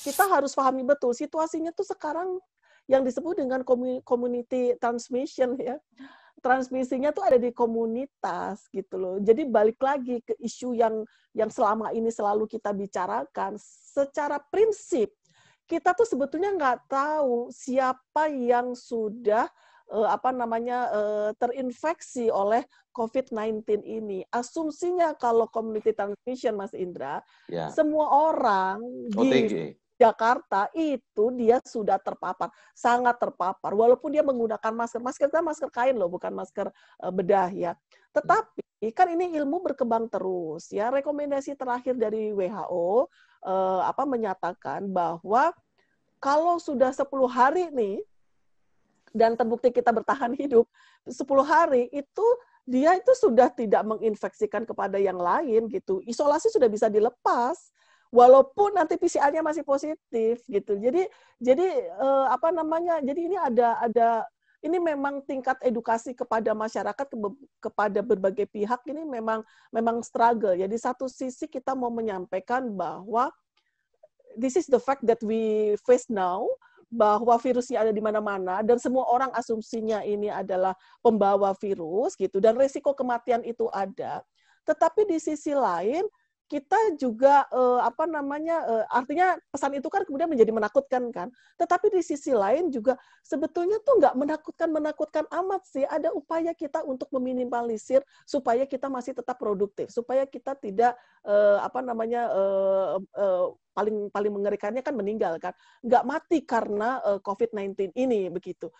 kita harus pahami betul situasinya tuh sekarang yang disebut dengan community transmission ya. Transmisinya tuh ada di komunitas gitu loh. Jadi balik lagi ke isu yang yang selama ini selalu kita bicarakan secara prinsip kita tuh sebetulnya nggak tahu siapa yang sudah eh, apa namanya eh, terinfeksi oleh COVID-19 ini. Asumsinya kalau community transmission Mas Indra, yeah. semua orang OTG. di Jakarta itu dia sudah terpapar, sangat terpapar. Walaupun dia menggunakan masker, masker kan masker kain loh, bukan masker eh, bedah ya. Tetapi kan ini ilmu berkembang terus ya. Rekomendasi terakhir dari WHO eh, apa menyatakan bahwa kalau sudah 10 hari nih dan terbukti kita bertahan hidup 10 hari itu dia itu sudah tidak menginfeksikan kepada yang lain gitu. Isolasi sudah bisa dilepas walaupun nanti PCR-nya masih positif gitu. Jadi jadi uh, apa namanya? Jadi ini ada ada ini memang tingkat edukasi kepada masyarakat ke, kepada berbagai pihak ini memang memang struggle. Jadi satu sisi kita mau menyampaikan bahwa this is the fact that we face now bahwa virusnya ada di mana-mana dan semua orang asumsinya ini adalah pembawa virus gitu dan resiko kematian itu ada. Tetapi di sisi lain kita juga uh, apa namanya uh, artinya pesan itu kan kemudian menjadi menakutkan kan tetapi di sisi lain juga sebetulnya tuh nggak menakutkan menakutkan amat sih ada upaya kita untuk meminimalisir supaya kita masih tetap produktif supaya kita tidak uh, apa namanya uh, uh, paling paling mengerikannya kan meninggal kan nggak mati karena uh, COVID-19 ini begitu